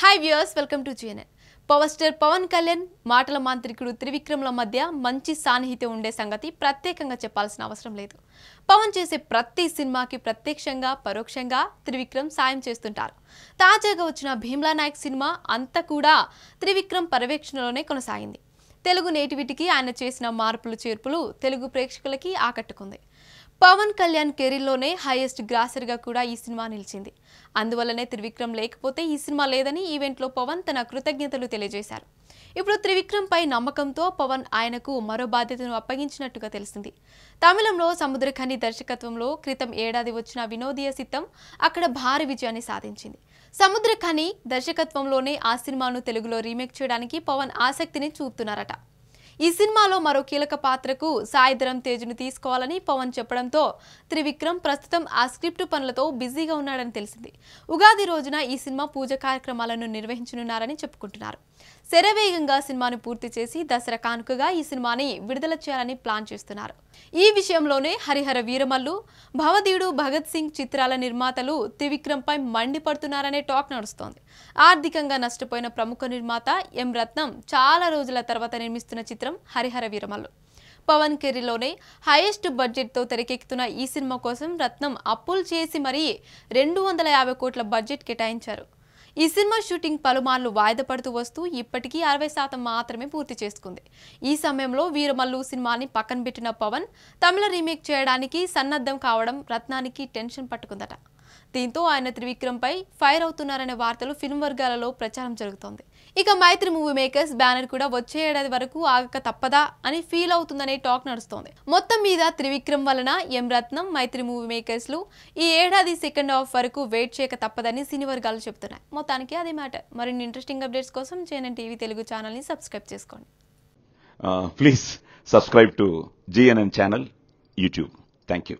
hi viewers welcome to GNN power star Pawan Kalyan మాటల మాంత్రికుడు త్రివిక్రమ్ల మధ్య మంచి సాన్నిహిత్యం ఉండే సంగతి ప్రత్యేకంగా చెప్పాల్సిన అవసరం లేదు పవన్ చేసే ప్రతి సినిమాకి ప్రత్యక్షంగా పరోక్షంగా త్రివిక్రమ్ సాయం చేస్తుంటారు తాజాగా వచ్చిన భీమ్లా నాయక్ సినిమా అంతా కూడా త్రివిక్రమ్ పర్యవేక్షణలోనే కొనసాగింది తెలుగు నేటివిటీకి ఆయన చేసిన మార్పులు చేర్పులు తెలుగు ప్రేక్షకులకి ఆకట్టుకుంది పవన్ కళ్యాణ్ కెరీర్లోనే హైయెస్ట్ గ్రాసర్గా కూడా ఈ సినిమా నిలిచింది అందువల్లనే త్రివిక్రమ్ లేకపోతే ఈ సినిమా లేదని ఈవెంట్లో పవన్ తన కృతజ్ఞతలు తెలియజేశారు ఇప్పుడు త్రివిక్రమ్ పై నమ్మకంతో పవన్ ఆయనకు మరో బాధ్యతను అప్పగించినట్టుగా తెలిసింది తమిళంలో సముద్రఖని దర్శకత్వంలో క్రితం ఏడాది వచ్చిన వినోదీయ సిత్తం అక్కడ భారీ విజయాన్ని సాధించింది సముద్రఖని దర్శకత్వంలోనే ఆ సినిమాను తెలుగులో రీమేక్ చేయడానికి పవన్ ఆసక్తిని చూపుతున్నారట ఈ సినిమాలో మరో కీలక పాత్రకు సాయిధరం తేజ్ను తీసుకోవాలని పవన్ చెప్పడంతో త్రివిక్రమ్ ప్రస్తుతం ఆ స్క్రిప్ట్ పనులతో బిజీగా ఉన్నాడని తెలిసింది ఉగాది రోజున ఈ సినిమా పూజ కార్యక్రమాలను నిర్వహించనున్నారని చెప్పుకుంటున్నారు శరవేగంగా సినిమాను పూర్తి చేసి దసరా కానుకగా ఈ సినిమాని విడుదల చేయాలని ప్లాన్ చేస్తున్నారు ఈ విషయంలోనే హరిహర వీరమల్లు భవధీడు భగత్ సింగ్ చిత్రాల నిర్మాతలు త్రివిక్రమ్పై మండిపడుతున్నారనే టాక్ నడుస్తోంది ఆర్థికంగా నష్టపోయిన ప్రముఖ నిర్మాత ఎం రత్నం చాలా రోజుల తర్వాత నిర్మిస్తున్న చిత్రం చిత్రం హరిహర వీరమల్లు పవన్ కెరీలోనే హైయెస్ట్ బడ్జెట్తో తెరకెక్కుతున్న ఈ సినిమా కోసం రత్నం అప్పులు చేసి మరీ రెండు వందల యాభై కోట్ల బడ్జెట్ కేటాయించారు ఈ సినిమా షూటింగ్ పలుమార్లు వాయిదా పడుతూ వస్తూ ఇప్పటికీ అరవై శాతం మాత్రమే పూర్తి చేసుకుంది ఈ సమయంలో వీరమల్లు సినిమాని పక్కన పెట్టిన పవన్ తమిళ రీమేక్ చేయడానికి సన్నద్ధం కావడం రత్నానికి టెన్షన్ పట్టుకుందట దీంతో ఆయన త్రివిక్రమ్పై ఫైర్ అవుతున్నారనే వార్తలు ఫిల్మ్ వర్గాలలో ప్రచారం జరుగుతోంది ఇక మైత్రి మూవీ మేకర్స్ బ్యానర్ కూడా వచ్చే ఏడాది వరకు ఆగక తప్పదా అని ఫీల్ అవుతుందనే టాక్ నడుస్తోంది మొత్తం మీద త్రివిక్రమ్ వలన ఎం రత్నం మైత్రి మూవీ మేకర్స్లు ఈ ఏడాది సెకండ్ హాఫ్ వరకు వెయిట్ చేయక తప్పదని సినీ వర్గాలు చెబుతున్నాయి మొత్తానికి అదే మ్యాటర్ మరిన్ని ఇంట్రెస్టింగ్ అప్డేట్స్ కోసం చేయని టీవీ తెలుగు ఛానల్ని సబ్స్క్రైబ్ చేసుకోండి please subscribe to GNN channel YouTube thank you